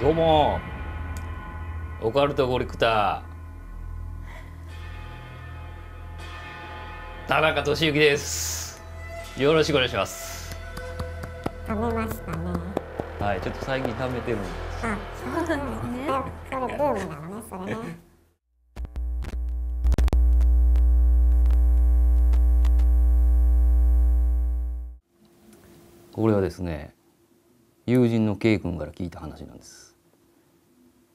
どうもオカルトゴリクター田中俊之ですよろしくお願いします食べましたねはいちょっと最近食べてるんですあそうなんですねこれブームなのねそれねこれはですね友人の K 君から聞いた話なんです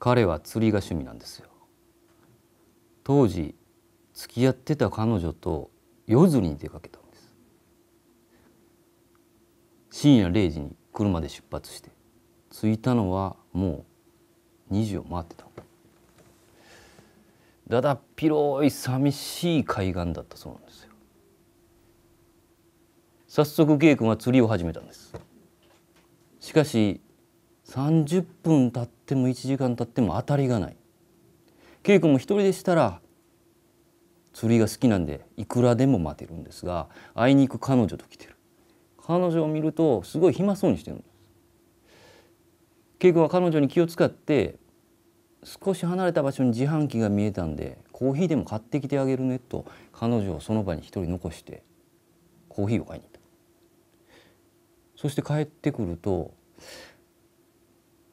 彼は釣りが趣味なんですよ当時付き合ってた彼女と夜釣りに出かけたんです深夜0時に車で出発して着いたのはもう2時を回ってただだっ広い寂しい海岸だったそうなんですよ早速イ君は釣りを始めたんですしかし30分経っても1時間経っても当たりがない稽古も一人でしたら釣りが好きなんでいくらでも待てるんですがあいにく彼女と来てる彼女を見るとすごい暇そうにしてるんです稽古は彼女に気を使って少し離れた場所に自販機が見えたんでコーヒーでも買ってきてあげるねと彼女をその場に一人残してコーヒーを買いに行ったそして帰ってくると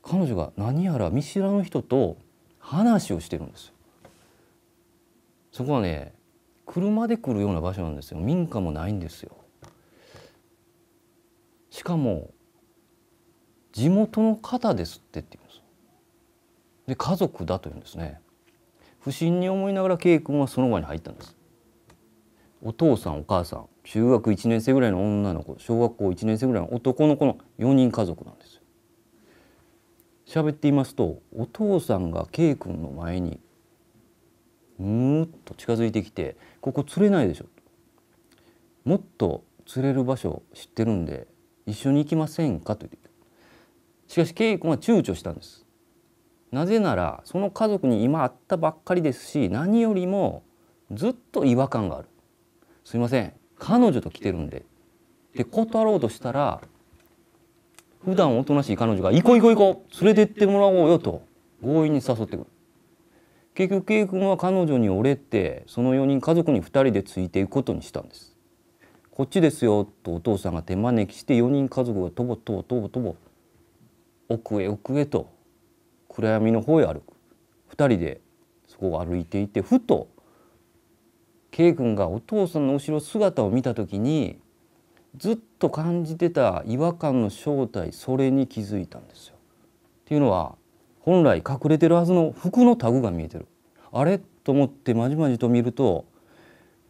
彼女が何やら見知らぬ人と話をしてるんですそこはね車で来るような場所なんですよ民家もないんですよしかも地元の方ですってって言うんですで家族だと言うんですね不審に思いながら K 君はその場に入ったんですお父さんお母さん中学1年生ぐらいの女の子小学校1年生ぐらいの男の子の4人家族なんです喋っていますとお父さんが K 君の前にうっと近づいてきて「ここ釣れないでしょ」もっと釣れる場所知ってるんで一緒に行きませんか」と言ってしかし K 君は躊躇したんです。なぜならその家族に今会ったばっかりですし何よりもずっと違和感がある。すいません彼女と来てるんで。で断ろうとしたら普段おとなしい彼女が「行こう行こう行こう連れてってもらおうよ」と強引に誘ってくる結局 K 君は彼女に折れてその4人家族に2人でついていくことにしたんですこっちですよとお父さんが手招きして4人家族がとぼとぼとぼとぼ奥へ奥へと暗闇の方へ歩く2人でそこを歩いていてふと K 君がお父さんの後ろ姿を見た時にずっと感じてた違和感の正体それに気づいたんですよ。っていうのは本来隠れてるはずの服のタグが見えてるあれと思ってまじまじと見ると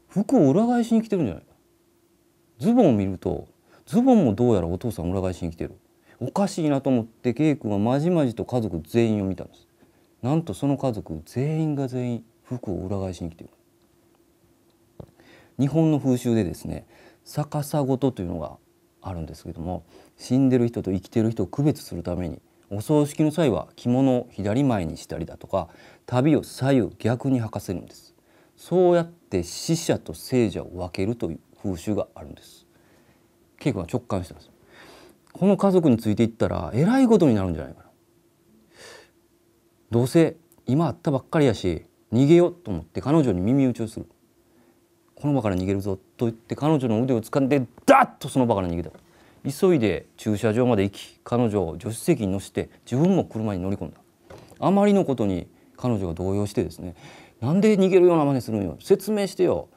服を裏返しに来てるんじゃないかズボンを見るとズボンもどうやらお父さん裏返しに来てるおかしいなと思って圭君はまじまじと家族全員を見たんですなんとその家族全員が全員服を裏返しに来てる日本の風習でですね逆さごとというのがあるんですけども死んでる人と生きてる人を区別するためにお葬式の際は着物を左前にしたりだとか旅を左右逆に履かせるんですそうやって死者と生者を分けるという風習があるんですケイ君は直感してますこの家族についていったらえらいことになるんじゃないかなどうせ今あったばっかりやし逃げようと思って彼女に耳打ちをするこの場から逃げるぞ」と言って彼女の腕を掴んでダッとその場から逃げた急いで駐車場まで行き彼女を助手席に乗せて自分も車に乗り込んだあまりのことに彼女が動揺してですね「なんで逃げるような真似するんよ説明してよ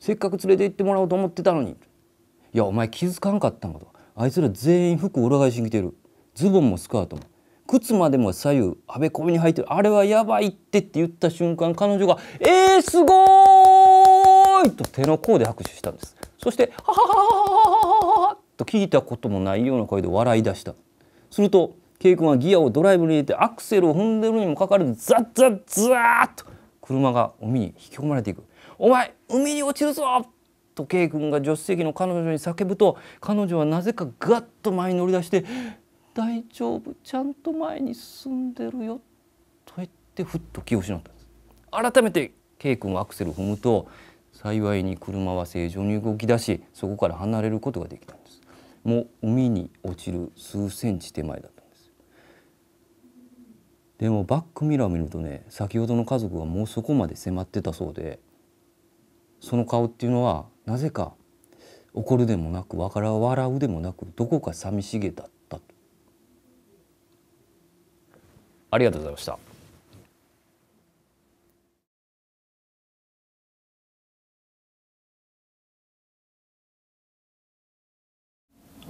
せっかく連れて行ってもらおうと思ってたのに」「いやお前気づかんかったんか」と「あいつら全員服裏返しに着てるズボンもスカートも靴までも左右あべこべに入ってるあれはやばいって」って言った瞬間彼女が「えー、すごい!」ーと手の甲で拍手したんですそして「はははははははと聞いたこともないような声で笑い出したすると K 君はギアをドライブに入れてアクセルを踏んでるにもかかわらずザッザッザーッと車が海に引き込まれていく「お前海に落ちるぞ!」と K 君が助手席の彼女に叫ぶと彼女はなぜかガッと前に乗り出して「大丈夫ちゃんと前に進んでるよ」と言ってふっと気を失ったんです。改めて K 君はアクセルを踏むと幸いに車は正常に動き出しそこから離れることができたんですもう海に落ちる数センチ手前だったんですでもバックミラーを見るとね先ほどの家族はもうそこまで迫ってたそうでその顔っていうのはなぜか怒るでもなく笑うでもなくどこか寂しげだったありがとうございました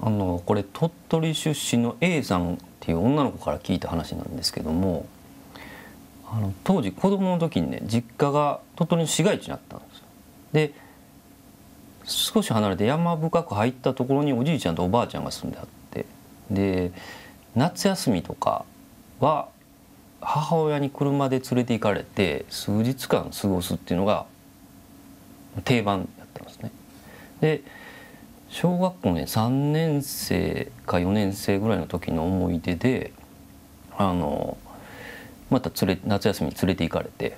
あのこれ鳥取出身の A さんっていう女の子から聞いた話なんですけどもあの当時子供の時にね実家が鳥取の市街地にあったんですよ。で少し離れて山深く入ったところにおじいちゃんとおばあちゃんが住んであってで夏休みとかは母親に車で連れて行かれて数日間過ごすっていうのが定番だったんですね。で小学校ね3年生か4年生ぐらいの時の思い出であのまた連れ夏休みに連れて行かれて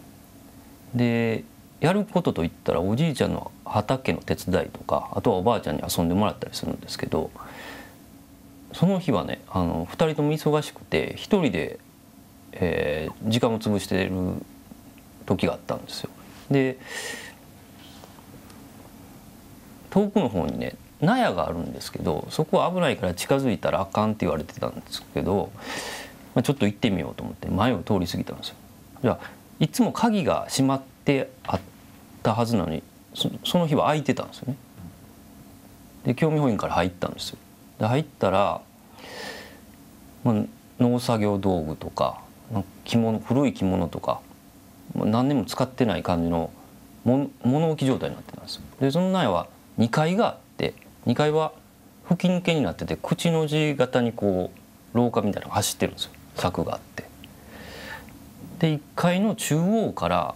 でやることといったらおじいちゃんの畑の手伝いとかあとはおばあちゃんに遊んでもらったりするんですけどその日はねあの2人とも忙しくて1人で、えー、時間を潰してる時があったんですよ。で遠くの方にね納屋があるんですけどそこは危ないから近づいたらあかんって言われてたんですけど、まあ、ちょっと行ってみようと思って前を通り過ぎたんですよ。じゃいつも鍵が閉まってあったはずなのにその日は開いてたんですよね。で興味本位から入ったんですよ。で入ったら、まあ、農作業道具とか着物古い着物とか、まあ、何年も使ってない感じの物置状態になってたんですよ。でその苗は2階が2階は吹き抜けになってて口の字型にこう廊下みたいなのが走ってるんですよ柵があって。で1階の中央から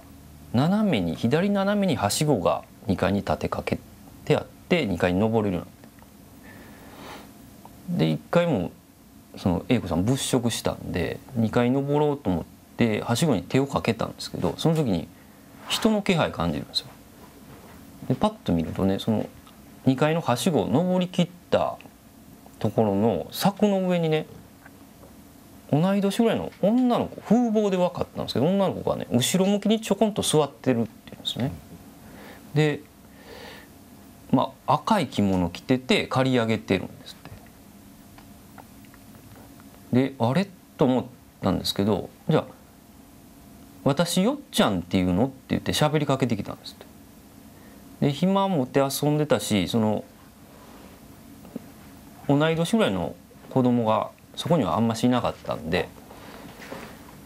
斜めに左斜めにはしごが2階に立てかけてあって2階に登れるなってで1階もその A 子さん物色したんで2階登ろうと思ってはしごに手をかけたんですけどその時に人の気配感じるんですよ。でパッと見るとねその2階のはしごを登りきったところの柵の上にね同い年ぐらいの女の子風貌で分かったんですけど女の子がね後ろ向きにちょこんと座ってるっていうんですね。でまあ赤い着物着てて刈り上げてるんですって。であれと思ったんですけどじゃあ私よっちゃんっていうのって言って喋りかけてきたんですって。で暇もて遊んでたしその同い年ぐらいの子供がそこにはあんましなかったんで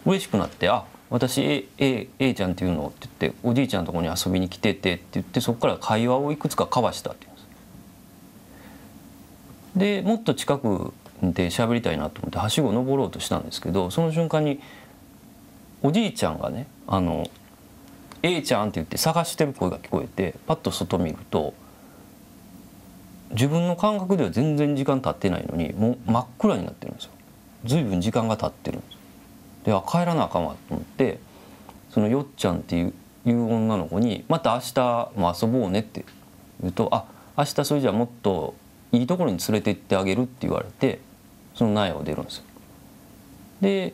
嬉しくなって「あ私 A, A, A ちゃんっていうの?」って言って「おじいちゃんのとこに遊びに来てて」って言ってそこから会話をいくつか交わしたってうんです。でもっと近くで喋りたいなと思ってはしご登ろうとしたんですけどその瞬間におじいちゃんがねあの「A ちゃん」って言って探してる声が聞こえてパッと外見ると自分の感覚では全然時間経ってないのにもう真っ暗になってるんですよ。随分時間が経ってるんですで帰らなあかんわと思ってそのよっちゃんっていう女の子に「また明日も遊ぼうね」って言うと「あ明日それじゃあもっといいところに連れて行ってあげる」って言われてその苗を出るんですよ。で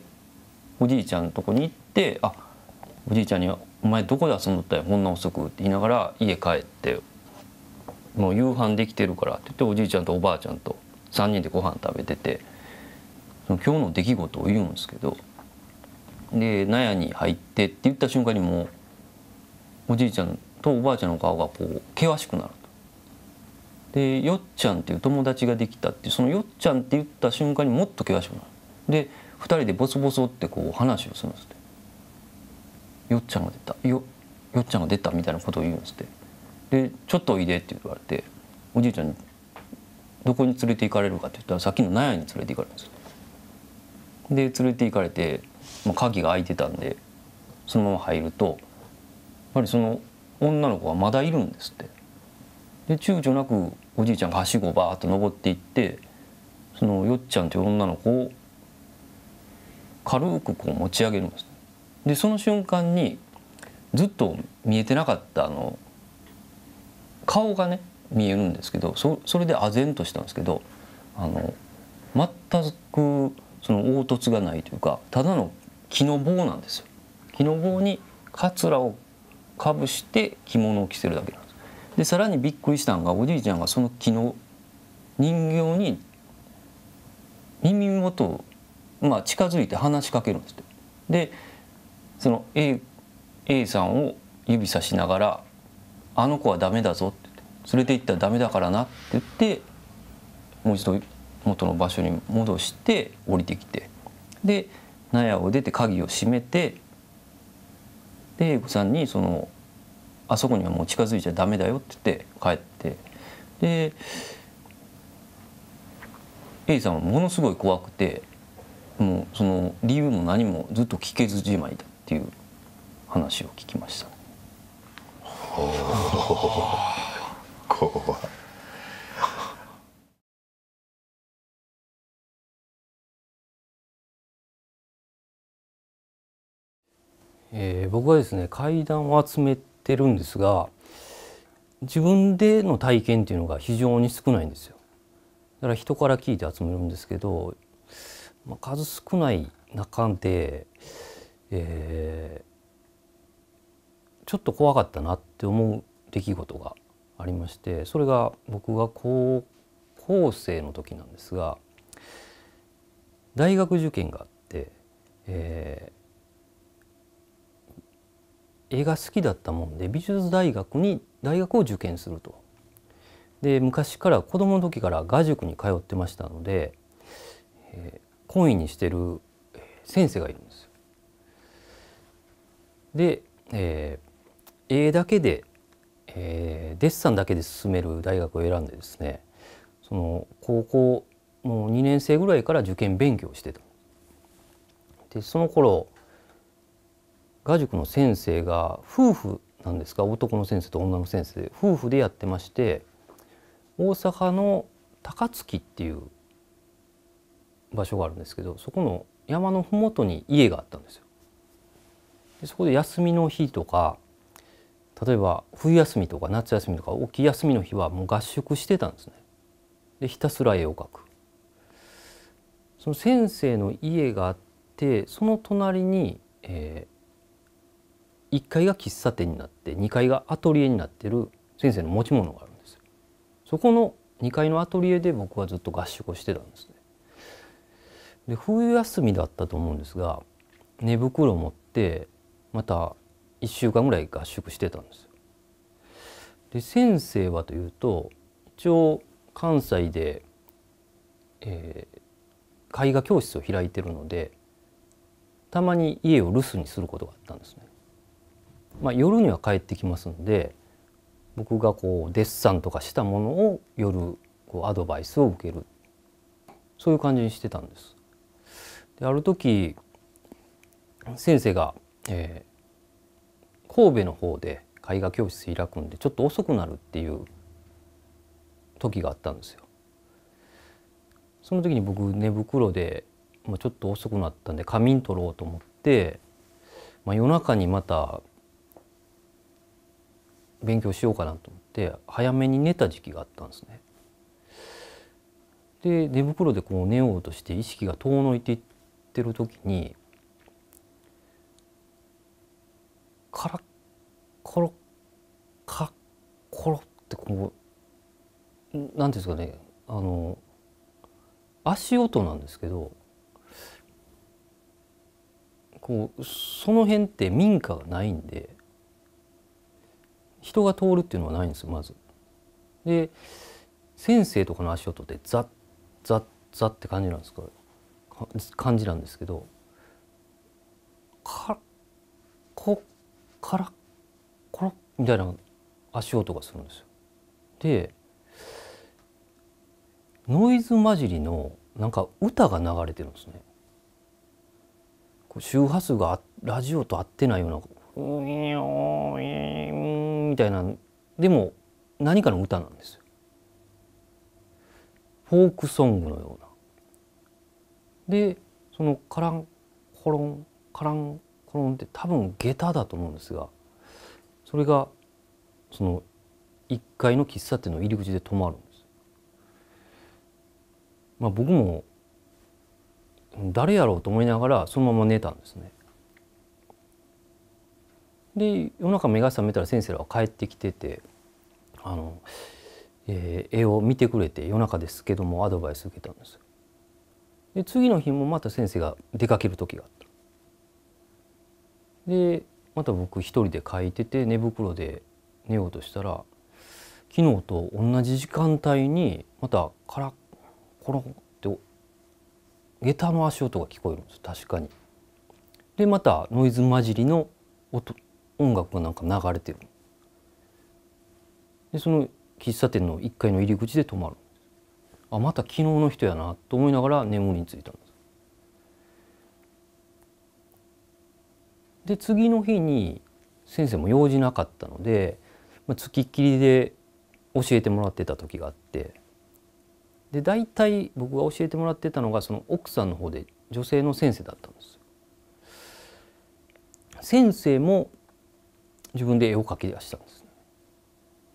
おじいちゃんのとこに行って「あおじいちゃんにはお前どこで遊んどったよこんな遅く」って言いながら家帰って「もう夕飯できてるから」って言っておじいちゃんとおばあちゃんと3人でご飯食べててその今日の出来事を言うんですけどで納屋に入ってって言った瞬間にもうおじいちゃんとおばあちゃんの顔がこう険しくなると。でよっちゃんっていう友達ができたってそのよっちゃんって言った瞬間にもっと険しくなる。で2人でボソボソってこう話をするんですよっちゃんが出たよよっちゃんが出たみたいなことを言うんですってでちょっとおいでって言われておじいちゃんどこに連れて行かれるかって言ったらさっきの納屋に連れて行かれるんですで連れて行かれて、まあ、鍵が開いてたんでそのまま入るとやっぱりその女の子はまだいるんですってで躊躇なくおじいちゃんがはしごをバーッと登っていってそのよっちゃんという女の子を軽くこう持ち上げるんですでその瞬間にずっと見えてなかったあの顔がね見えるんですけどそそれで唖然としたんですけどあの全くその凹凸がないというかただの木の棒なんですよ。木の棒にカツラをかぶして着物を着せるだけなんです。でさらにびっくりしたのがおじいちゃんがその木の人形に耳元まあ近づいて話しかけるんですって。でその A, A さんを指さしながら「あの子はダメだぞ」って連れて行ったらダメだからなって言ってもう一度元の場所に戻して降りてきてで納屋を出て鍵を閉めてで A 子さんにその「あそこにはもう近づいちゃダメだよ」って言って帰ってで A さんはものすごい怖くてもうその理由も何もずっと聞けずじまいだった。っていう話を聞きましたね。怖いえー、僕はですね階段を集めてるんですが自分での体験っていうのが非常に少ないんですよだから人から聞いて集めるんですけど、まあ、数少ない中でえー、ちょっと怖かったなって思う出来事がありましてそれが僕が高校生の時なんですが大学受験があって、えー、映画好きだったもんで美術大学に大学を受験すると。で昔から子供の時から画塾に通ってましたので、えー、懇意にしてる先生がいるんです。で、えー、絵だけで、えー、デッサンだけで進める大学を選んでですねその高校もう2年生ぐらいから受験勉強してた。でその頃画塾の先生が夫婦なんですか男の先生と女の先生夫婦でやってまして大阪の高槻っていう場所があるんですけどそこの山の麓に家があったんですよ。でそこで休みの日とか例えば冬休みとか夏休みとか大きい休みの日はもう合宿してたんですね。でひたすら絵を描く。その先生の家があってその隣に、えー、1階が喫茶店になって2階がアトリエになってる先生の持ち物があるんですよ。そこの2階のアトリエで僕はずっと合宿をしてたんですね。で冬休みだったと思うんですが寝袋を持ってまた1週間ぐらい合宿してたんですよ。で先生はというと一応関西で、えー、絵画教室を開いてるのでたまに家を留守にすることがあったんですね。まあ、夜には帰ってきますんで僕がこうデッサンとかしたものを夜こうアドバイスを受けるそういう感じにしてたんです。である時先生がえー、神戸の方で絵画教室開くんでちょっと遅くなるっていう時があったんですよ。その時に僕寝袋で、まあ、ちょっと遅くなったんで仮眠取ろうと思って、まあ、夜中にまた勉強しようかなと思って早めに寝た時期があったんですね。で寝袋でこう寝ようとして意識が遠のいていってる時にカラッコロカコロってこう何ていうんですかねあの足音なんですけどこうその辺って民家がないんで人が通るっていうのはないんですよまず。で先生とかの足音ってザッザッザッって感じなんですか感じなんですけど「かこカラッコロッみたいな足音がするんですよ。でノイズ混じりのなんか歌が流れてるんですね。周波数がラジオと合ってないような「みたいなでも何かの歌なんですよ。フォークソングのような。でそのカランコロンカランこの音多分下駄だと思うんですがそれがその1階の喫茶店の入り口で止まるんです。まあ、僕も誰やろうと思いながらそのまま寝たんですね。で夜中目が覚めたら先生らは帰ってきててあの、えー、絵を見てくれて夜中ですけどもアドバイス受けたんです。で次の日もまた先生が出かける時があってでまた僕一人で書いてて寝袋で寝ようとしたら昨日と同じ時間帯にまたカラッコロって下駄の足音が聞こえるんです確かに。でまたノイズ混じりの音音楽がなんか流れてる。でその喫茶店の1階の入り口で止まるあまた昨日の人やなと思いながら眠りについたんです。で次の日に先生も用事なかったので、まあ、付きっきりで教えてもらってた時があってで大体僕が教えてもらってたのがその奥さんの方で女性の先生だったんです先生も自分で絵を描き出したんです、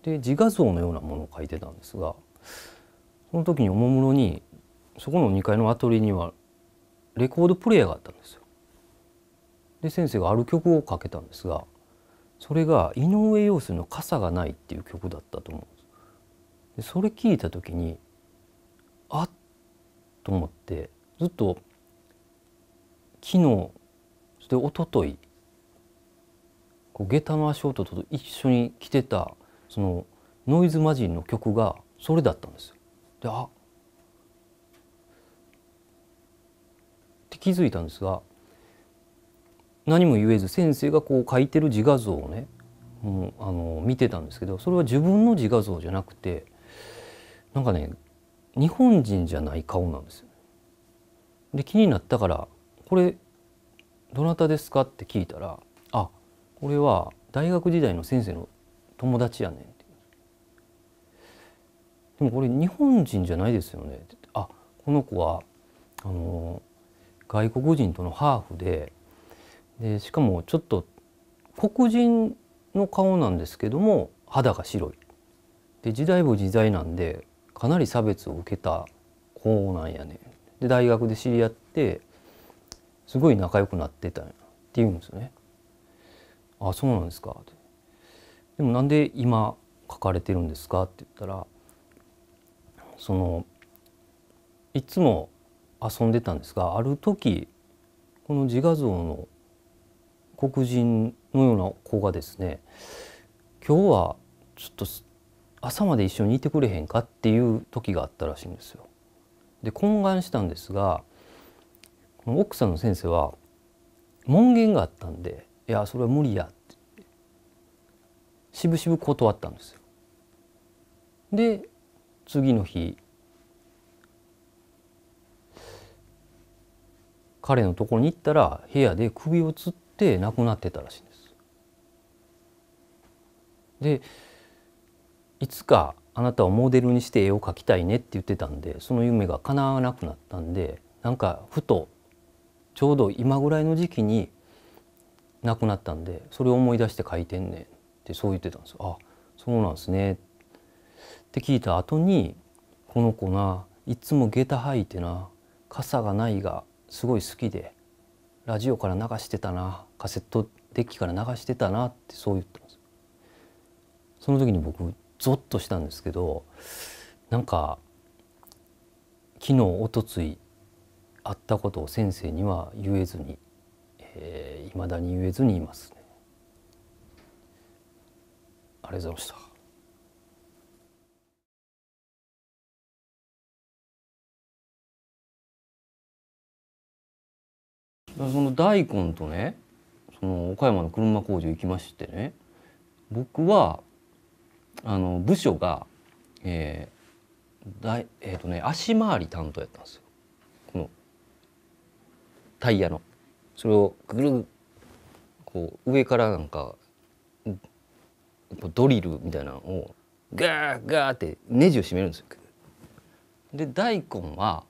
で自画像のようなものを描いてたんですがその時におもむろにそこの2階のアトリエにはレコードプレーヤーがあったんですよで先生がある曲をかけたんですがそれが井上陽水の「傘がない」っていう曲だったと思うんですでそれ聞いた時にあっと思ってずっと昨日そしておととい下駄の足音と一緒に来てたそのノイズマジンの曲がそれだったんですよ。であって気づいたんですが何も言えず先生がこう書いてる自画像をねもうあの見てたんですけどそれは自分の自画像じゃなくてなんかね日本人じゃない顔なんですよ。で気になったから「これどなたですか?」って聞いたら「あこれは大学時代の先生の友達やねん」ってでもこれ日本人じゃないですよね」ってあこの子はあの外国人とのハーフででしかもちょっと黒人の顔なんですけども肌が白いで時代も時代なんでかなり差別を受けた子なんやねで大学で知り合ってすごい仲良くなってたんやって言うんですよね。あそうなんですかってでもなんで今書かれてるんですかって言ったらそのいつも遊んでたんですがある時この自画像の黒人のような子がですね今日はちょっと朝まで一緒にいてくれへんかっていう時があったらしいんですよ。で懇願したんですが奥さんの先生は門限があったんで「いやそれは無理や」ってしぶしぶ断ったんですよ。で次の日彼のところに行ったら部屋で首をつっって亡くなってたらしいんです。でいつかあなたをモデルにして絵を描きたいねって言ってたんでその夢が叶わなくなったんでなんかふとちょうど今ぐらいの時期に亡くなったんでそれを思い出して書いてんねんってそう言ってたんですあそうなんですねって聞いた後にこの子ないつも下駄履いてな傘がないがすごい好きでラジオから流してたなカセットデッキから流してたなってそう言ったんですその時に僕ゾッとしたんですけどなんか昨日おとついあったことを先生には言えずにいま、えー、だに言えずにいます、ね、ありがとうございましたその大根とねその岡山の車工場行きましてね僕はあの部署が、えーだいえーとね、足回り担当やったんですよこのタイヤの。それをぐるこう上からなんかドリルみたいなのをガーガーってネジを締めるんですよ。で大根は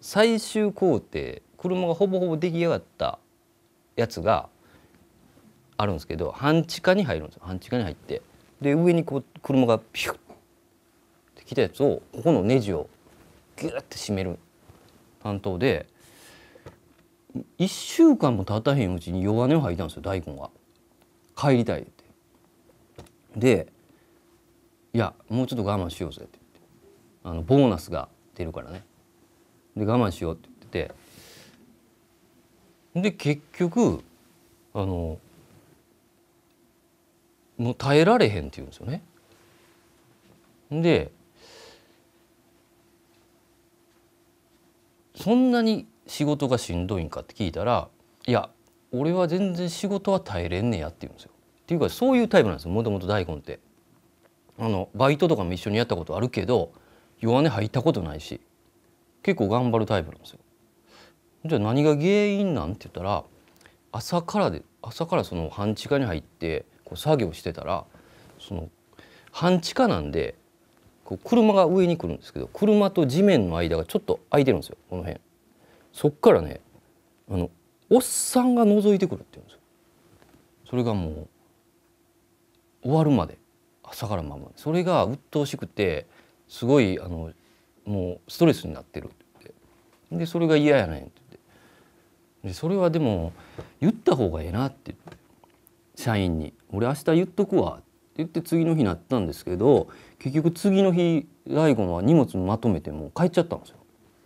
最終工程車がほぼほぼ出来上がったやつがあるんですけど半地下に入るんですよ半地下に入ってで上にこう車がピュッて来たやつをここのネジをギュッて締める担当で1週間も経たへんうちに弱音を吐いたんですよ大根は。帰りたいって。で「いやもうちょっと我慢しようぜ」ってあのボーナスが出るからね。で我慢しようって言っててで結局あのもう耐えられへんって言うんですよね。でそんなに仕事がしんどいんかって聞いたらいや俺は全然仕事は耐えれんねやって言うんですよ。っていうかそういうタイプなんですよもともと大根って。あのバイトとかも一緒にやったことあるけど弱音入ったことないし結構頑張るタイプなんですよ。じゃあ何が原因なんて言ったら朝からで朝からその半地下に入ってこう作業してたらその半地下なんでこう車が上に来るんですけど車と地面の間がちょっと空いてるんですよこの辺そっからねあのおっさんが覗いてくるって言うんですよそれがもう終わるまで朝からまでそれが鬱陶しくてすごいあのもうストレスになってるってってでそれが嫌やねんって言ってでそれはでも言った方がええなって言って社員に俺明日言っとくわ」って言って次の日なったんですけど結局次の日大悟は荷物まとめてもう帰っちゃったんですよ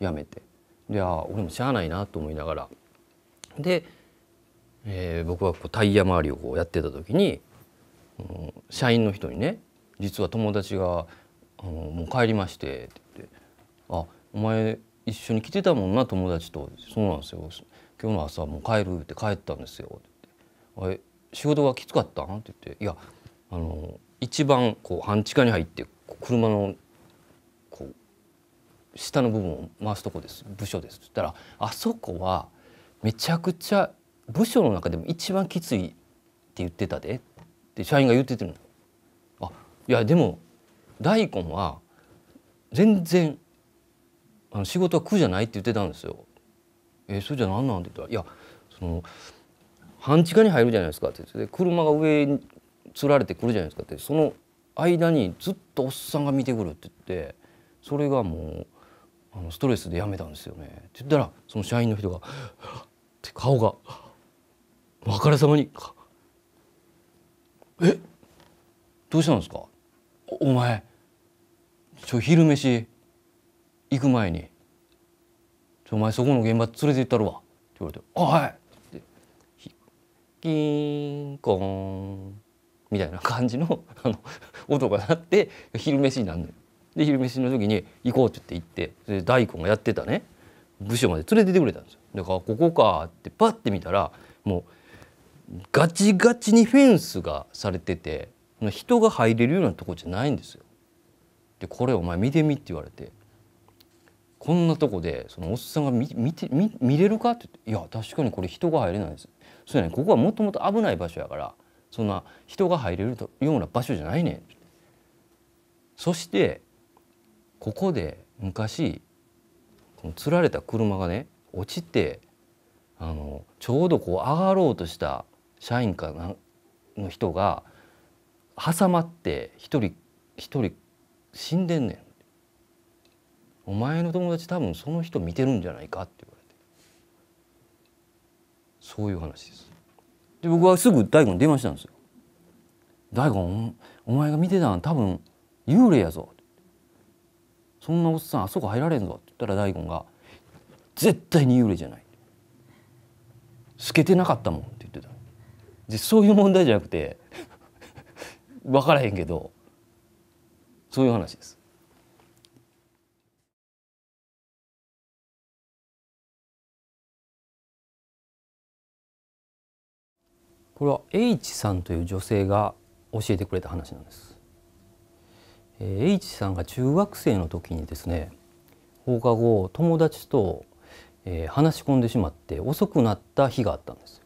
やめて。であ俺もしゃあないなと思いながら。で、えー、僕はこうタイヤ周りをこうやってた時に、うん、社員の人にね実は友達が「あのもう帰りまして」って言って「あお前一緒に来てたもんな友達とそうなんですよ今日の朝もう帰る」って帰ったんですよって言って「仕事がきつかったって言って「いやあの一番こう半地下に入って車のこう下の部分を回すとこです部署です」って言ったら「あそこはめちゃくちゃ部署の中でも一番きついって言ってたで」って社員が言っててるあいやでも大根は全然あの仕事は苦じゃないって言ってたんですよ。えそれじゃ何なんて言ったら「いやその半地下に入るじゃないですかってで車が上につられてくるじゃないですかってその間にずっとおっさんが見てくるって言ってそれがもうあのストレスでやめたんですよねって言ったらその社員の人が「って顔があかさまに「えどうしたんですかおお前ちょ昼飯行く前にちょお前そこの現場連れて行ったるわ」って言われて「あはい」キンコンみたいな感じのあの音が鳴って昼飯になるのよ。で昼飯の時に行こうって言って行って大根がやってたね部署まで連れててくれたんですよ。だからここかってパッて見たらもうガチガチにフェンスがされてて人が入れるようなとこじゃないんですよ。でこれお前見てみって言われてこんなとこでそのおっさんが見見て見見れるかって言って「いや確かにこれ人が入れないです」そうやねここはもともと危ない場所やからそんな人が入れるような場所じゃないねん。そしてここで昔この釣られた車がね落ちてあのちょうどこう上がろうとした社員かなの人が挟まって一人一人死んでんねん。お前の友達多分その人見てるんじゃないかってそういう話ですで僕はすぐ大悟に電話したんですよ「大悟お前が見てたん多分幽霊やぞ」そんなおっさんあそこ入られんぞ」って言ったら大悟が「絶対に幽霊じゃない」「透けてなかったもん」って言ってたでそういう問題じゃなくて分からへんけどそういう話ですこれは H さんという女性が教えてくれた話なんです。H さんが中学生の時にですね放課後友達と、え話し込んでしまって遅くなった日があったんです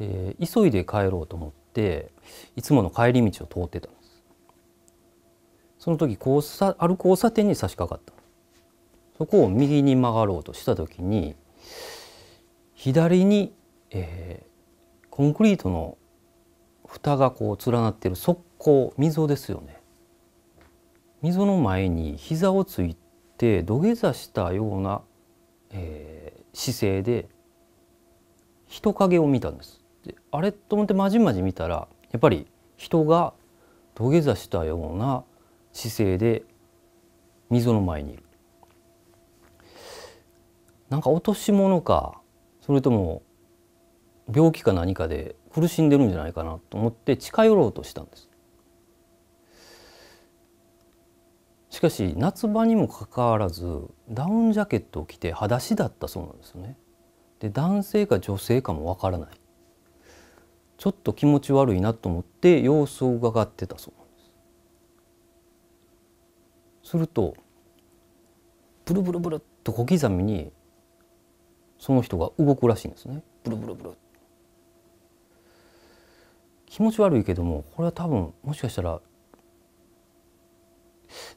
で急いで帰ろうと思っていつもの帰り道を通ってたんですその時交差ある交差点に差し掛かったそこを右に曲がろうとした時に左に、えー、コンクリートの蓋がこう連なってる側溝溝ですよね溝の前に膝をついて土下座したような、えー、姿勢で人影を見たんですであれと思ってまじまじ見たらやっぱり人が土下座したような姿勢で溝の前にいるなんか落とし物かそれとも病気か何かで苦しんでるんじゃないかなと思って近寄ろうとしたんです。しかし夏場にもかかわらずダウンジャケットを着て裸足だったそうなんですよね。で男性か女性かもわからないちょっと気持ち悪いなと思って様子を伺ってたそうなんですするとブルブルブルっと小刻みにその人が動くらしいんですねブルブルブル気持ち悪いけどもこれは多分もしかしたら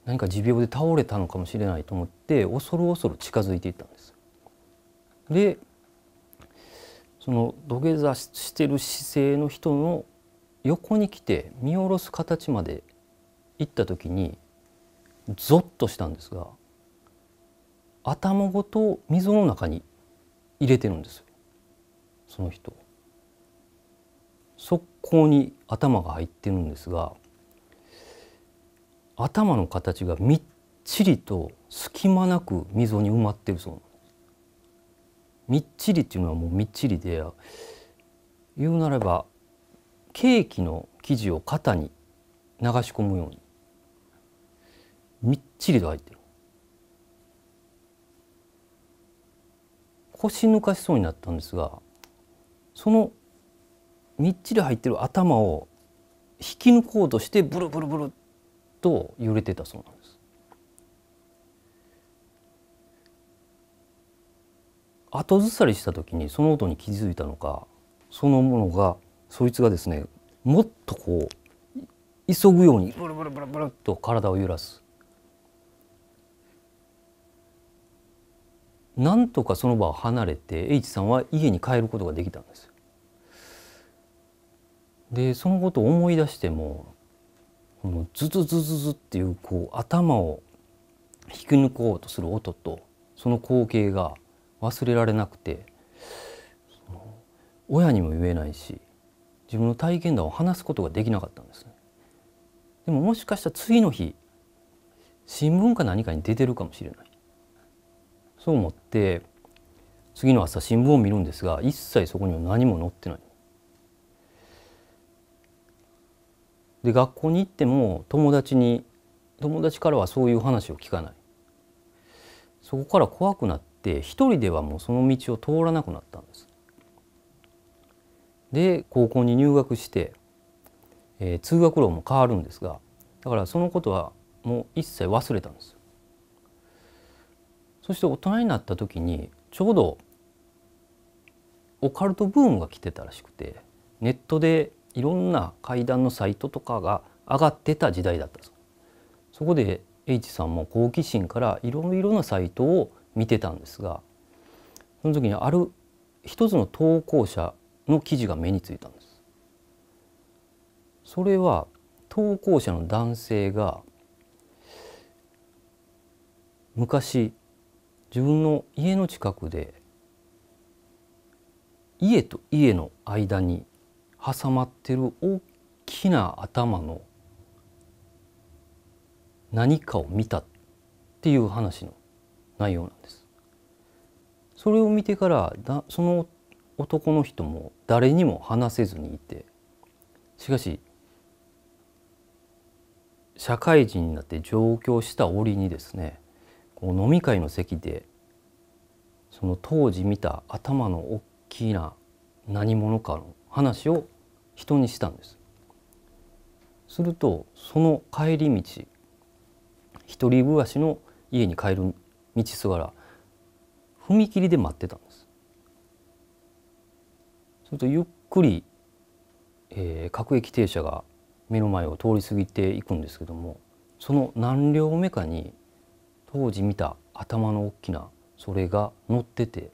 何か持病で倒れたのかもしれないと思って恐る恐る近づいていったんです。でその土下座してる姿勢の人の横に来て見下ろす形まで行った時にゾッとしたんですが頭ごと溝の中に入れてるんですその人。そ考に頭が入ってるんですが頭の形がみっちりと隙間なく溝に埋まってるそうなんです。みっちりっていうのはもうみっちりで言うならばケーキの生地を肩に流し込むようにみっちりと入ってる腰抜かしそうになったんですがそのみっちり入ってる頭を引き抜こうとしてブルブルブルと揺れてたそうなんです。後ずさりした時にその音に気づいたのかそのものがそいつがですねもっとこう急ぐようにブルブルブルブルと体を揺らす。なんとかその場を離れて H さんは家に帰ることができたんですよ。でそのことを思い出してもこのズズズズズっていうこう頭を引き抜こうとする音とその光景が忘れられなくて親にも言えないし自分の体験談を話すことができなかったんです、でももしかしたら次の日新聞か何かに出てるかもしれないそう思って次の朝新聞を見るんですが一切そこには何も載ってないで学校に行っても友達に友達からはそういう話を聞かないそこから怖くなって一人ではもうその道を通らなくなったんですで高校に入学して、えー、通学路も変わるんですがだからそのことはもう一切忘れたんですそして大人になった時にちょうどオカルトブームが来てたらしくてネットでいろんな階段のサイトとかが上がってた時代だったんですそこで H さんも好奇心からいろいろなサイトを見てたんですがその時にある一つの投稿者の記事が目についたんですそれは投稿者の男性が昔自分の家の近くで家と家の間に挟まってる大きな頭の何かを見たっていう話の内容なんです。それを見てからだその男の人も誰にも話せずにいてしかし社会人になって上京した折にですねこう飲み会の席でその当時見た頭の大きな何者かの話を人にしたんですするとその帰り道一人暮らしの家に帰る道すがら踏切で待ってたんですするとゆっくり、えー、各駅停車が目の前を通り過ぎていくんですけどもその何両目かに当時見た頭の大きなそれが乗ってて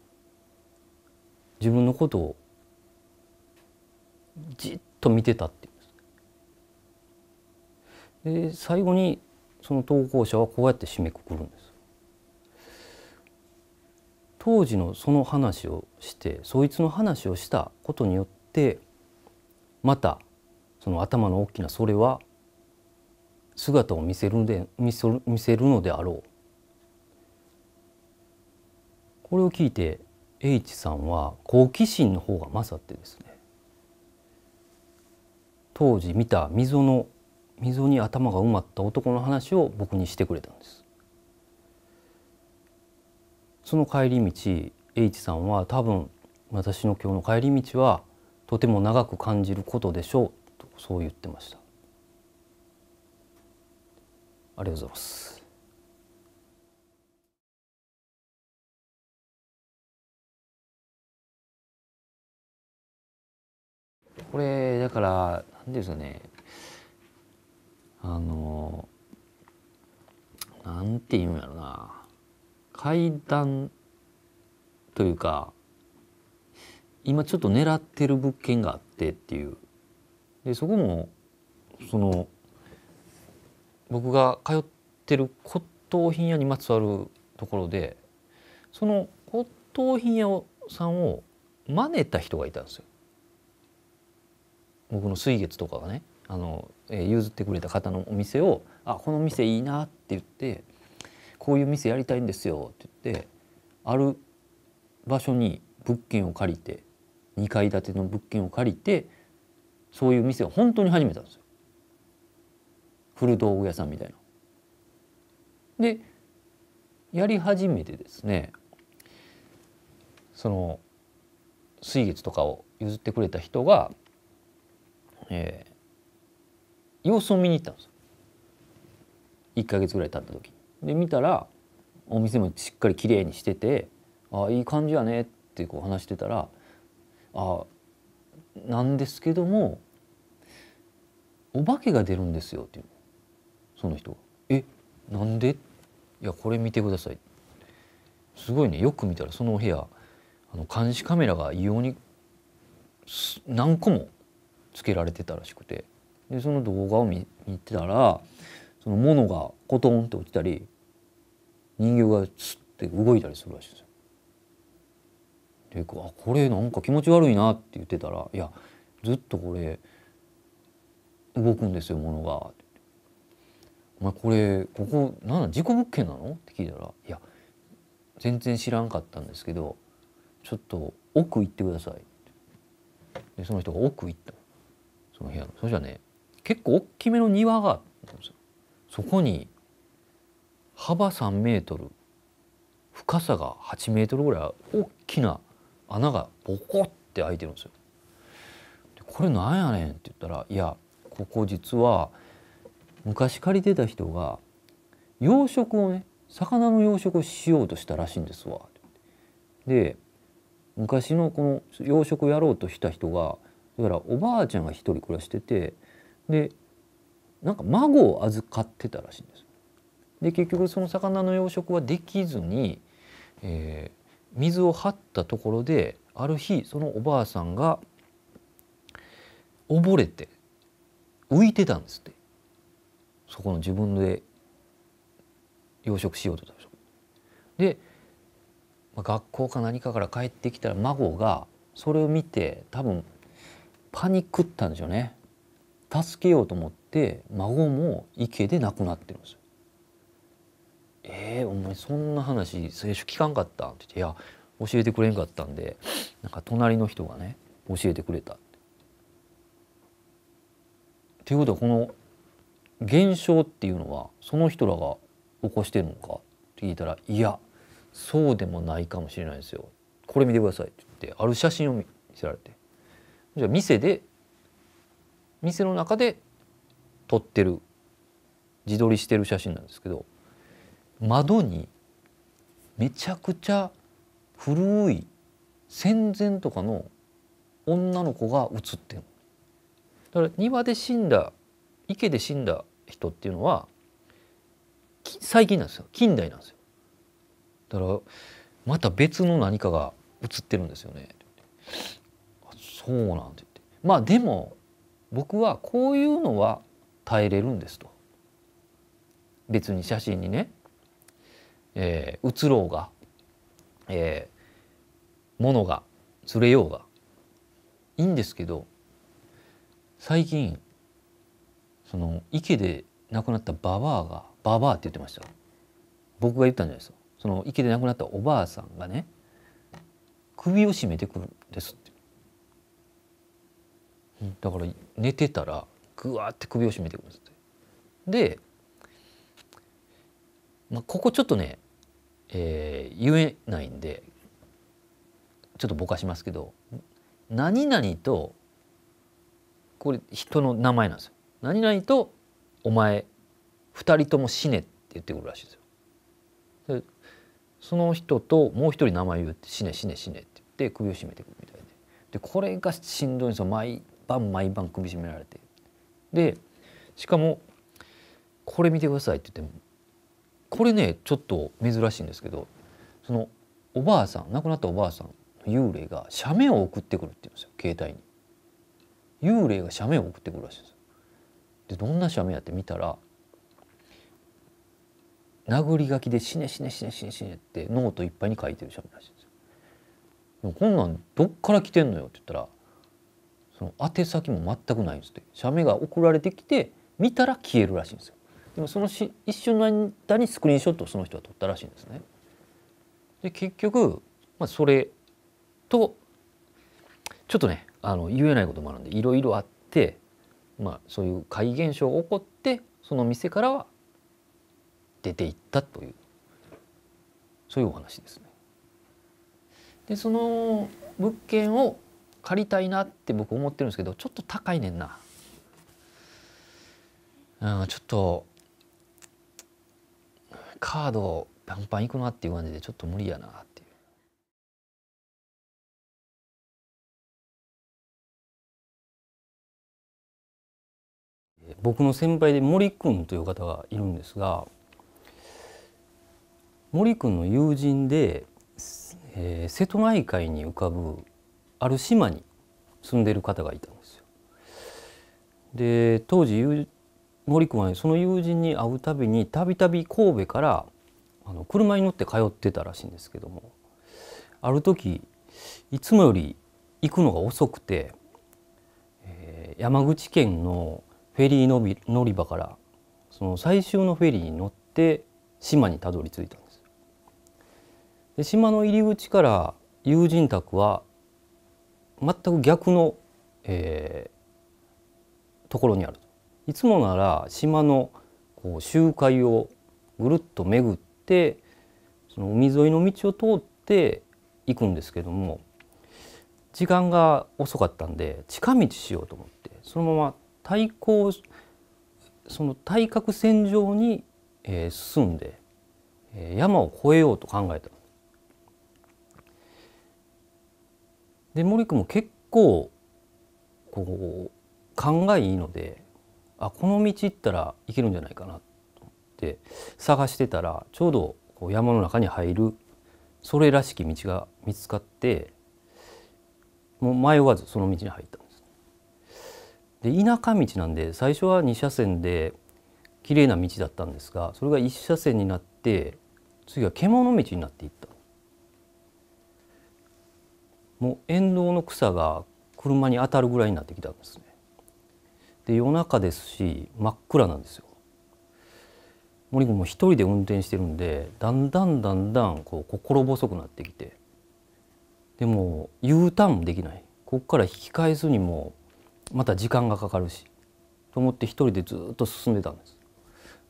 自分のことをじっと見てたっていうんです。で最後にその投稿者はこうやって締めくくるんです。当時のその話をしてそいつの話をしたことによってまたその頭の大きなそれは姿を見せるで見せ見せるのであろうこれを聞いて H さんは好奇心の方が勝ってですね当時見た溝の溝に頭が埋まった男の話を僕にしてくれたんですその帰り道 H さんは多分私の今日の帰り道はとても長く感じることでしょうとそう言ってましたありがとうございますこれだからですかねあのなんて言うんやろな階段というか今ちょっと狙ってる物件があってっていうでそこもその僕が通ってる骨董品屋にまつわるところでその骨董品屋さんを真似た人がいたんですよ。僕の水月とかがねあの、えー、譲ってくれた方のお店を「あこの店いいな」って言って「こういう店やりたいんですよ」って言ってある場所に物件を借りて2階建ての物件を借りてそういう店を本当に始めたんですよ。古道具屋さんみたいな。でやり始めてですねその水月とかを譲ってくれた人がえー、様子を見に行ったんですよ1ヶ月ぐらい経った時で見たらお店もしっかりきれいにしてて「あいい感じやね」ってこう話してたら「あなんですけどもお化けが出るんですよ」っていうその人が「えなんで?」いやこれ見てくださいすごいねよく見たらそのお部屋あの監視カメラが異様に何個もつけられてたらしくてでその動画を見見てたらその物がコトンって落ちたり人形がスッて動いたりするらしいですよ。であこれなんか気持ち悪いなって言ってたらいやずっとこれ動くんですよ物が。お前これここなんだ事故物件なのって聞いたら「いや全然知らんかったんですけどちょっと奥行ってください」でその人が奥行ったその部屋のそしたらね結構大きめの庭があったんですよそこに幅3メートル深さが8メートルぐらい大きな穴がボコって開いてるんですよ。これなんやねんって言ったら「いやここ実は昔借りてた人が養殖をね魚の養殖をしようとしたらしいんですわ」で昔のこの養殖をやろうとした人がだからおばあちゃんが一人暮らしててでなんか孫を預かってたらしいんです。で結局その魚の養殖はできずに、えー、水を張ったところである日そのおばあさんが溺れて浮いてたんですってそこの自分で養殖しようとで、まあ、学校か何かから帰ってきたら孫がそれを見て多分パニックったんですよね助けようと思って孫も池で亡くなってるんですよえー、お前そんな話最初聞かんかった」って言って「いや教えてくれんかったんでなんか隣の人がね教えてくれた」って。ということはこの現象っていうのはその人らが起こしてるのかって聞いたら「いやそうでもないかもしれないですよこれ見てください」って言ってある写真を見せられてじゃあ店で店の中で撮ってる自撮りしてる写真なんですけど窓にめちゃくちゃ古い戦前とかの女の子が写ってるだから庭で死んだ池で死んだ人っていうのは最近なんですよ近代なんですよだからまた別の何かが写ってるんですよねそうなんて言ってまあでも僕はこういうのは耐えれるんですと別に写真にね、えー、写ろうが、えー、物が釣れようがいいんですけど最近その池で亡くなったババアがババアって言ってました僕が言ったんじゃないですかその池で亡くなったおばあさんがね首を絞めてくるんですだから寝てたらぐわって首を絞めてくるんですで、まあ、ここちょっとね、えー、言えないんでちょっとぼかしますけど何々とこれ人の名前なんですよ。何々とお前二人とも死ねって言ってくるらしいですよ。でその人ともう一人名前言って死ね死ね死ねって言って首を絞めてくるみたいででこれがしんどいんですよ毎晩毎晩首絞められてでしかも「これ見てください」って言ってもこれねちょっと珍しいんですけどそのおばあさん亡くなったおばあさん幽霊が写メを送ってくるって言うんですよ携帯に。幽霊が写メを送ってくるらしいんですよ。でどんな写メやって見たら殴り書きで「死ね死ね死ね死ね死ね」ってノートいっぱいに書いてる写メらしいんですよ。でもこんなんどっから来てんのよって言ったらその宛先も全くないんですって写メが送られてきて見たら消えるらしいんですよでもそのし一瞬の間にスクリーンショットをその人は撮ったらしいんですねで結局、まあ、それとちょっとねあの言えないこともあるんでいろいろあって、まあ、そういう怪現象が起こってその店からは出ていったというそういうお話ですね。でその物件を借りたいなって僕思ってるんですけどちょっと高いねんな。うん、ちょっとカードパンパンいくなっていう感じでちょっと無理やなっていう。僕の先輩で森君という方がいるんですが森君の友人で、えー、瀬戸内海に浮かぶある島に住んでる方がいたんですよ。で当時森君は、その友人に会うたびにたびたび神戸からあの車に乗って通ってたらしいんですけどもある時いつもより行くのが遅くて、えー、山口県のフェリーのび乗り場からその最終のフェリーに乗って島にたどり着いたんです。で島の入り口から友人宅は全く逆の、えー、ところにあるいつもなら島のこう周回をぐるっと巡ってその海沿いの道を通って行くんですけども時間が遅かったんで近道しようと思ってそのまま対抗その対角線上に、えー、進んで、え山を越えようと考えたで森君も結構こう考えいいのであこの道行ったらいけるんじゃないかなと思って探してたらちょうどこう山の中に入るそれらしき道が見つかってもう迷わずその道に入ったんです。で田舎道なんで最初は2車線で綺麗な道だったんですがそれが1車線になって次は獣道になっていった。もう沿道の草が車に当たるぐらいになってきたんですね。で夜中ですし真っ暗なんですよ。森君も一人で運転してるんでだんだんだんだんこう心細くなってきてでも U ターンもできないここから引き返すにもまた時間がかかるしと思って一人でずっと進んでたんです。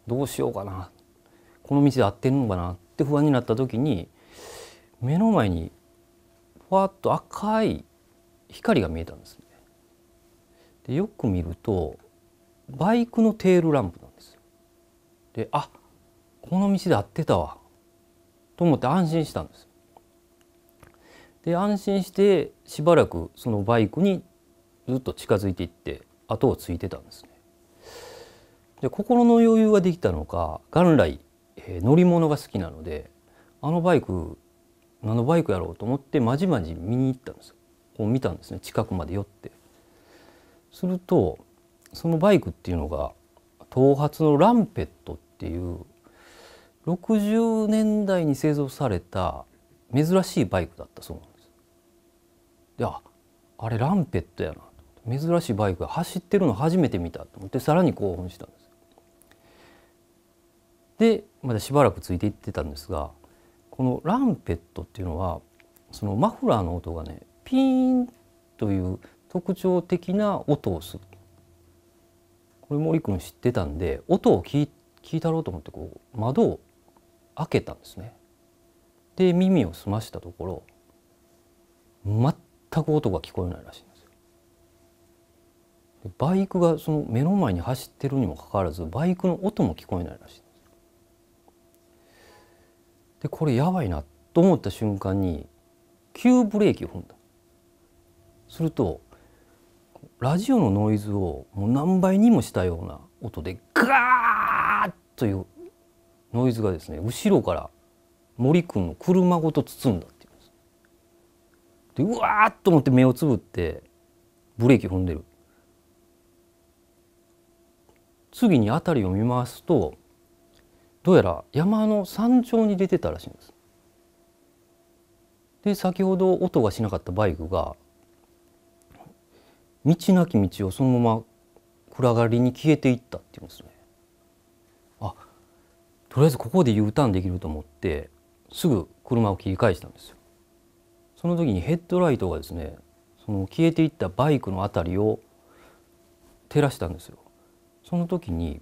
どうしようかなこの道で合ってるのかなって不安になった時に目の前にわっと赤い光が見えたんですねでよく見るとバイクのテールランプなんですよであこの道で合ってたわと思って安心したんですで安心してしばらくそのバイクにずっと近づいていって後をついてたんですねで心の余裕ができたのか元来、えー、乗り物が好きなのであのバイク何のバイクやろうと思ってまじまじ見に行ったんですこう見たんですね近くまで寄ってするとそのバイクっていうのが頭髪のランペットっていう60年代に製造された珍しいバイクだったそうなんですでああれランペットやな珍しいバイクが走ってるの初めて見たと思ってさらに興奮したんですでまだしばらくついていってたんですがこのランペットっていうのはそのマフラーの音がねピーンという特徴的な音をするこれ森君知ってたんで音を聞いたろうと思ってこう窓を開けたんですねで耳を澄ましたところ全く音が聞こえないらしいんですよバイクがその目の前に走ってるにもかかわらずバイクの音も聞こえないらしいでこれやばいなと思った瞬間に急ブレーキを踏んだするとラジオのノイズをもう何倍にもしたような音でガーッというノイズがですね後ろから森君の車ごと包んだっていうんですでうわーっと思って目をつぶってブレーキ踏んでる次に辺りを見回すとどうやら山の山頂に出てたらしいんです。で先ほど音がしなかったバイクが道なき道をそのまま暗がりに消えていったっていうんですね。あとりあえずここで U ターンできると思ってすぐ車を切り返したんですよ。その時にヘッドライトがですねその消えていったバイクの辺りを照らしたんですよ。その時に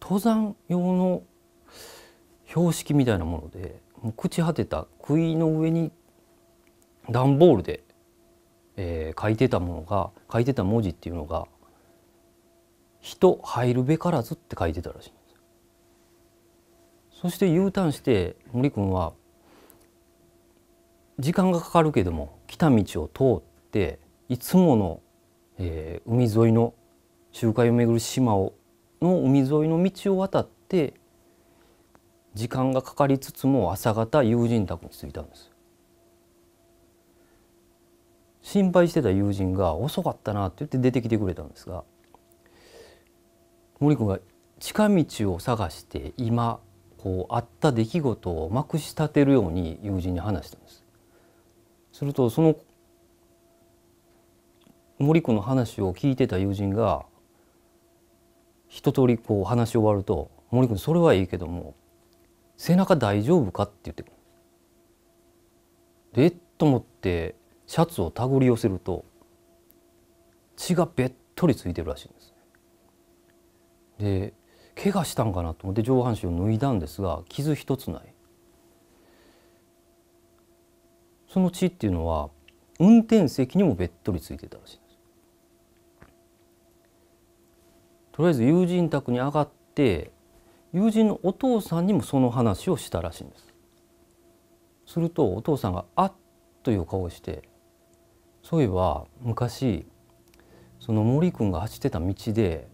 登山用の標識みたいなものでもう朽ち果てた杭の上に段ボールで、えー、書いてたものが書いてた文字っていうのが「人入るべからず」って書いてたらしいんですよ。そして U ターンして森君は時間がかかるけども来た道を通っていつもの、えー、海沿いの周回をめぐる島をの海沿いの道を渡って時間がかかりつつも朝方友人宅に着いたんです心配してた友人が「遅かったな」って言って出てきてくれたんですが森君が近道を探して今こうあった出来事をまくし立てるように友人に話したんです。するとその森君の話を聞いてた友人が一通りこう話し終わると「森君それはいいけども背中大丈夫か?」って言ってでえっと思ってシャツを手繰り寄せると血がべっとりついてるらしいんですで怪我したんかなと思って上半身を脱いだんですが傷一つない。その血っていうのは運転席にもべっとりついてたらしいんです。とりあえず友人宅に上がって友人のお父さんにもその話をしたらしいんですするとお父さんが「あっ」という顔をしてそういえば昔その森君が走ってた道で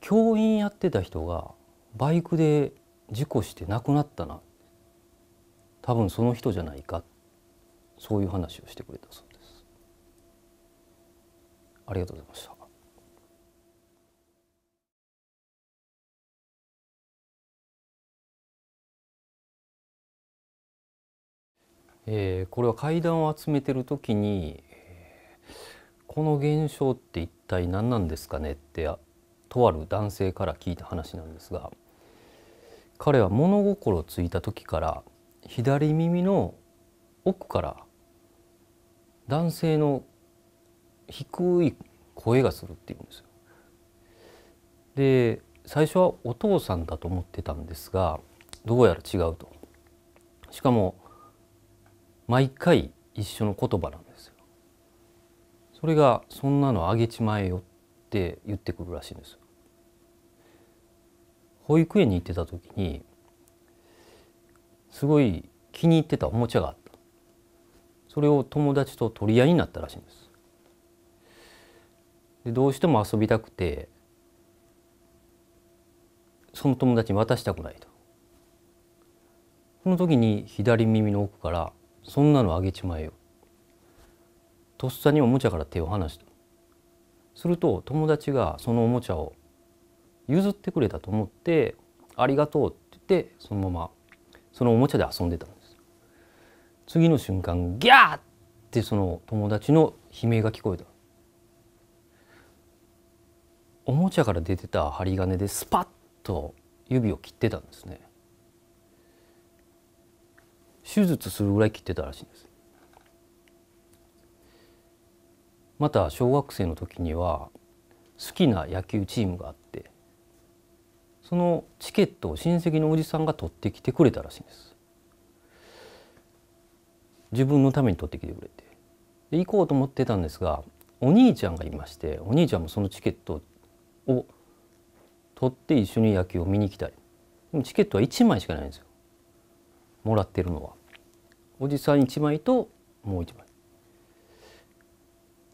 教員やってた人がバイクで事故して亡くなったな多分その人じゃないかそういう話をしてくれたそうです。ありがとうございました。えー、これは階段を集めてる時に、えー、この現象って一体何なんですかねってとある男性から聞いた話なんですが彼は物心ついた時から左耳の奥から男性の低い声がするっていうんですよ。で最初はお父さんだと思ってたんですがどうやら違うと。しかも毎回一緒の言葉なんですよ。それが「そんなのあげちまえよ」って言ってくるらしいんです保育園に行ってた時にすごい気に入ってたおもちゃがあったそれを友達と取り合いになったらしいんですでどうしても遊びたくてその友達に渡したくないとその時に左耳の奥からそんなのあげちまえよとっさにおもちゃから手を離したすると友達がそのおもちゃを譲ってくれたと思って「ありがとう」って言ってそのままそのおもちゃで遊んでたんです次の瞬間「ギャー!」ってその友達の悲鳴が聞こえたおもちゃから出てた針金でスパッと指を切ってたんですね手術するぐらい切ってたらしいんですまた小学生の時には好きな野球チームがあってそのチケットを親戚のおじさんが取ってきてくれたらしいんです自分のために取ってきてくれてで行こうと思ってたんですがお兄ちゃんがいましてお兄ちゃんもそのチケットを取って一緒に野球を見に来たりでもチケットは1枚しかないんですよもらってるのは。おじさん1枚ともう1枚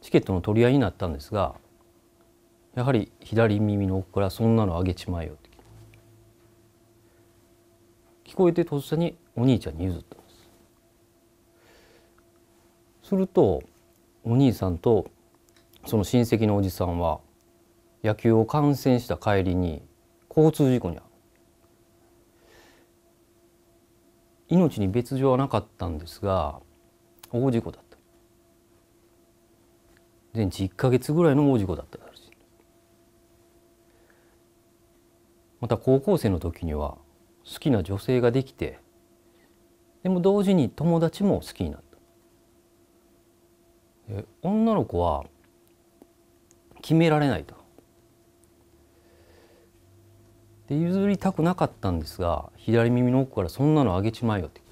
チケットの取り合いになったんですがやはり左耳の奥から「そんなのあげちまえよ」って聞こえてとっさにお兄ちゃんに譲ったんですするとお兄さんとその親戚のおじさんは野球を観戦した帰りに交通事故に遭命に別状はなかったんですが大事故だった全治1か月ぐらいの大事故だったらしいまた高校生の時には好きな女性ができてでも同時に友達も好きになった女の子は決められないとで譲りたくなかったんですが左耳の奥から「そんなのあげちまえよ」って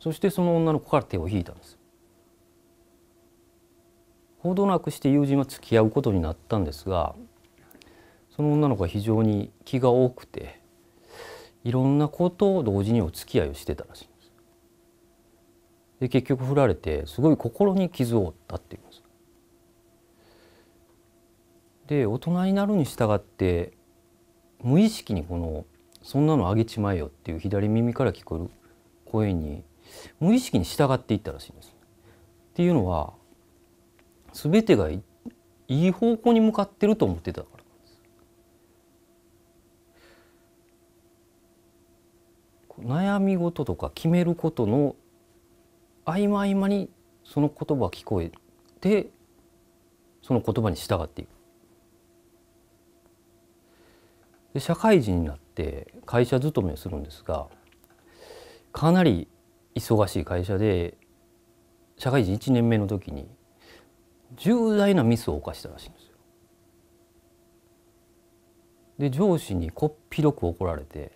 そしてその女の子から手を引いたんですほどなくして友人は付き合うことになったんですがその女の子は非常に気が多くていろんなことを同時にお付き合いをしてたらしいんですで結局振られてすごい心に傷を負ったっていうで大人になるに従って無意識にこの「そんなのあげちまえよ」っていう左耳から聞こえる声に無意識に従っていったらしいんです。っていうのは全てがいい方向に向かってると思ってたから悩み事とか決めることの合間合間にその言葉聞こえてその言葉に従っていく。で社会人になって会社勤めをするんですがかなり忙しい会社で社会人1年目の時に重大なミスを犯したらしいんですよ。で上司にこっぴどく怒られて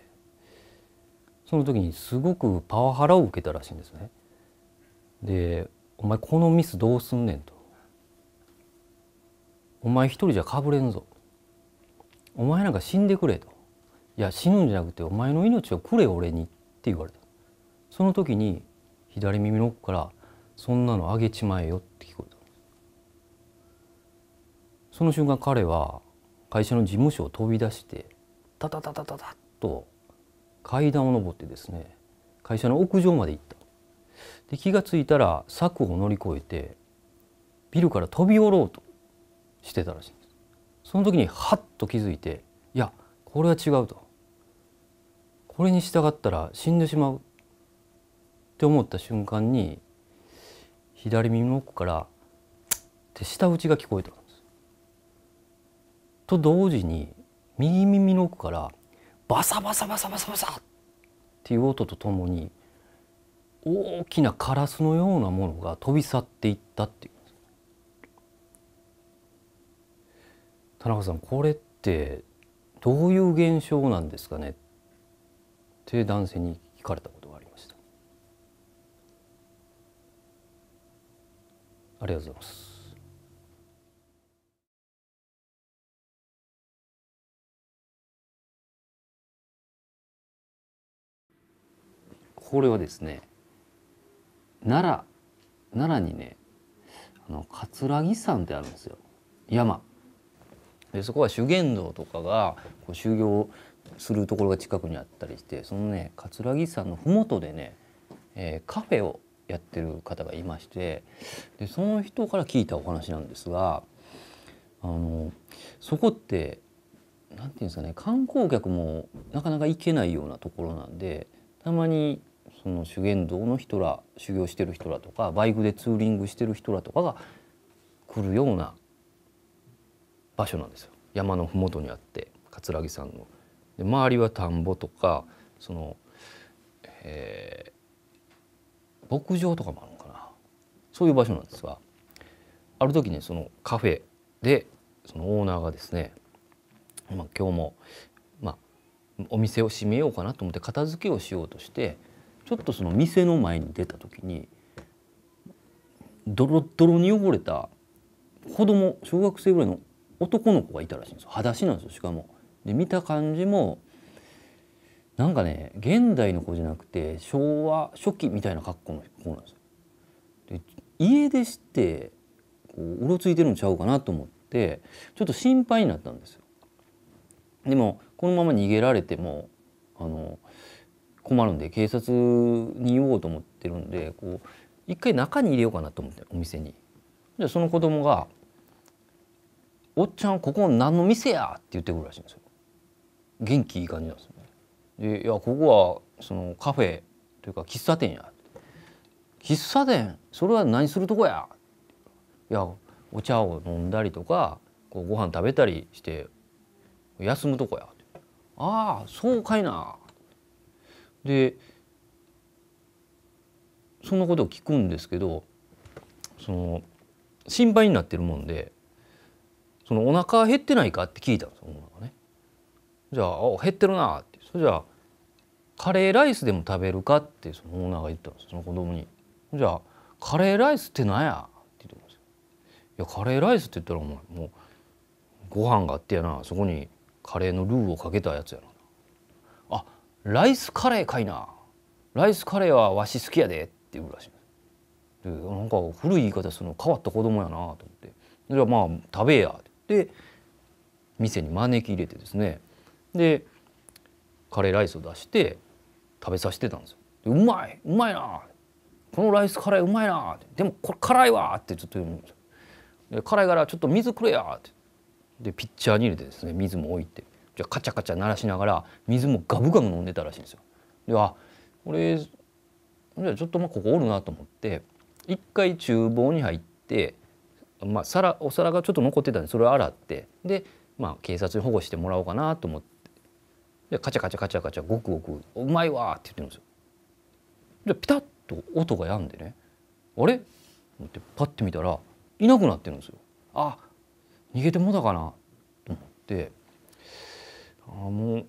その時にすごくパワハラを受けたらしいんですね。で「お前このミスどうすんねん」と「お前一人じゃかぶれんぞ」お前なんか死んでくれ」と「いや死ぬんじゃなくてお前の命をくれ俺に」って言われたその時に左耳の奥から「そんなのあげちまえよ」って聞こえたその瞬間彼は会社の事務所を飛び出してタタタタタタッと階段を上ってですね会社の屋上まで行ったで気が付いたら柵を乗り越えてビルから飛び降ろうとしてたらしいその時にハッと気づいていやこれは違うとこれに従ったら死んでしまうって思った瞬間に左耳の奥からって舌打ちが聞こえたんです。と同時に右耳の奥からバサバサバサバサバサっていう音とともに大きなカラスのようなものが飛び去っていったっていう。田中さんこれってどういう現象なんですかねって男性に聞かれたことがありましたありがとうございますこれはですね奈良奈良にねあの葛城山ってあるんですよ山でそこは修験道とかがこう修行するところが近くにあったりしてそのね葛城山の麓でね、えー、カフェをやってる方がいましてでその人から聞いたお話なんですがあのそこって何て言うんですかね観光客もなかなか行けないようなところなんでたまにその修験道の人ら修行してる人らとかバイクでツーリングしてる人らとかが来るような場所なんですよ山の麓にあって桂木さんの。で周りは田んぼとかその、えー、牧場とかもあるのかなそういう場所なんですがある時にそのカフェでそのオーナーがですね、まあ、今日も、まあ、お店を閉めようかなと思って片付けをしようとしてちょっとその店の前に出た時にドロドロに汚れた子供小学生ぐらいの男の子がいたらしいんですよ裸足なんですよしかも。で見た感じもなんかね現代の子じゃなくて昭和初期みたいな格好の子なんですよ。で家出してこううろついてるんちゃうかなと思ってちょっと心配になったんですよ。でもこのまま逃げられてもあの困るんで警察に言おうと思ってるんでこう一回中に入れようかなと思ってお店に。その子供がおっちゃんここ何の店や?」って言ってくるらしいんですよ。元気いい感じなんですよね。で「いやここはそのカフェというか喫茶店や」喫茶店それは何するとこや?」いやお茶を飲んだりとかこうご飯食べたりして休むとこや」ああそうかいな」でそんなことを聞くんですけどその心配になってるもんでそのお腹減ってないかって聞いたんですよ、ね、じゃあ「減ってるな」ってそれじゃあカレーライスでも食べるかってそのオーナーが言ったんですその子供に。じゃあカレーライスって何やって言っんですいやカレーライスって言ったらお前もうご飯があってやなそこにカレーのルーをかけたやつやなあライスカレーかいなライスカレーはわし好きやでって言うらしいでなんか古い言い方するの変わった子供やなと思ってじゃあまあ食べやってで店に招き入れてですねでカレーライスを出して食べさせてたんですよ。うまいうまいなこのライスカレーうまいなでもこれ辛いわってちょっと言うんですよ。で辛いからちょっと水くれやってでピッチャーに入れてですね水も置いてじゃカチャカチャ鳴らしながら水もガブガブ飲んでたらしいんですよ。であれじゃあちょっとまあここおるなと思って一回厨房に入ってまあ、皿お皿がちょっと残ってたんでそれを洗ってで、まあ、警察に保護してもらおうかなと思ってでカチャカチャカチャカチャごくごく「うまいわ」って言ってるんですよ。でピタッと音が止んでね「あれ?」ってパッて見たらいなくなってるんですよ。あ逃げてもだかなと思ってあもう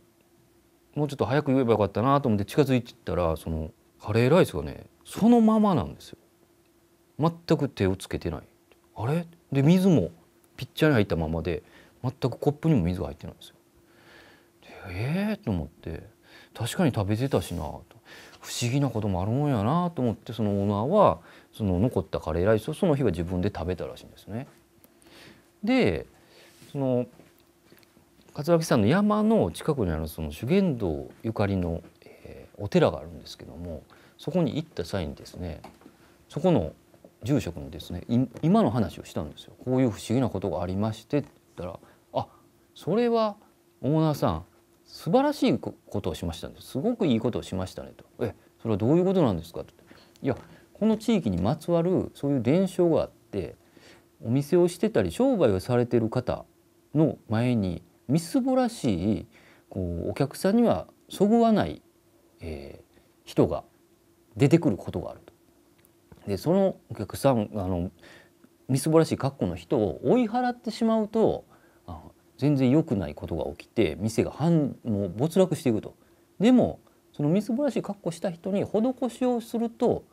もうちょっと早く言えばよかったなと思って近づいてったらそのカレーライスがねそのままなんですよ。全く手をつけてない。あれで水もピッチャーに入ったままで全くコップにも水が入ってないんですよ。ええー、と思って確かに食べてたしなと不思議なこともあるもんやなと思ってそのオーナーはその残ったカレーライスをその日は自分で食べたらしいんですね。でその桂木さんの山の近くにあるその修験道ゆかりの、えー、お寺があるんですけどもそこに行った際にですねそこの住職にですね今の話をしたんですよこういう不思議なことがありましてって言ったらあそれはオーナーさん素晴らしいことをしましたんですごくいいことをしましたねとえそれはどういうことなんですかといやこの地域にまつわるそういう伝承があってお店をしてたり商売をされてる方の前にみすぼらしいこうお客さんにはそぐわない、えー、人が出てくることがあるでそのお客さんあのみすぼらしい格好の人を追い払ってしまうと全然良くないことが起きて店が反もう没落していくと。でもそのみすぼらしい格好した人に施しをすると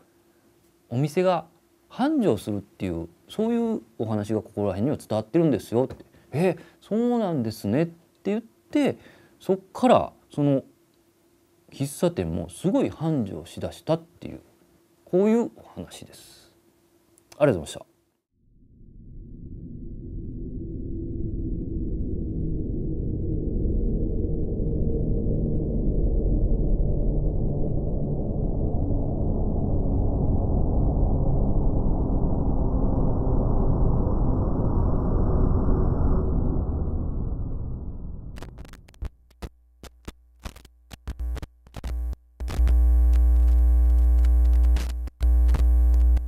お店が繁盛するっていうそういうお話がここら辺には伝わってるんですよって「えそうなんですね」って言ってそっからその喫茶店もすごい繁盛しだしたっていうこういうお話ですありがとうございました